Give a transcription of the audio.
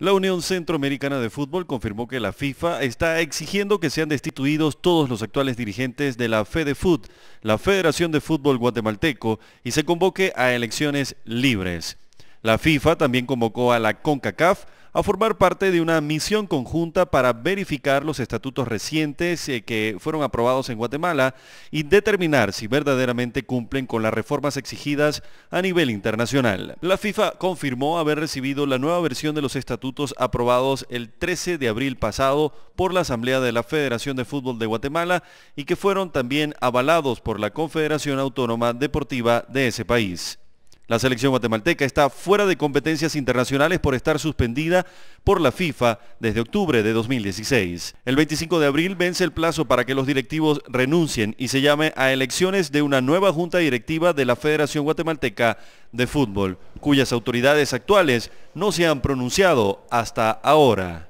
La Unión Centroamericana de Fútbol confirmó que la FIFA está exigiendo que sean destituidos todos los actuales dirigentes de la FEDEFUT, la Federación de Fútbol Guatemalteco, y se convoque a elecciones libres. La FIFA también convocó a la CONCACAF a formar parte de una misión conjunta para verificar los estatutos recientes eh, que fueron aprobados en Guatemala y determinar si verdaderamente cumplen con las reformas exigidas a nivel internacional. La FIFA confirmó haber recibido la nueva versión de los estatutos aprobados el 13 de abril pasado por la Asamblea de la Federación de Fútbol de Guatemala y que fueron también avalados por la Confederación Autónoma Deportiva de ese país. La selección guatemalteca está fuera de competencias internacionales por estar suspendida por la FIFA desde octubre de 2016. El 25 de abril vence el plazo para que los directivos renuncien y se llame a elecciones de una nueva junta directiva de la Federación Guatemalteca de Fútbol, cuyas autoridades actuales no se han pronunciado hasta ahora.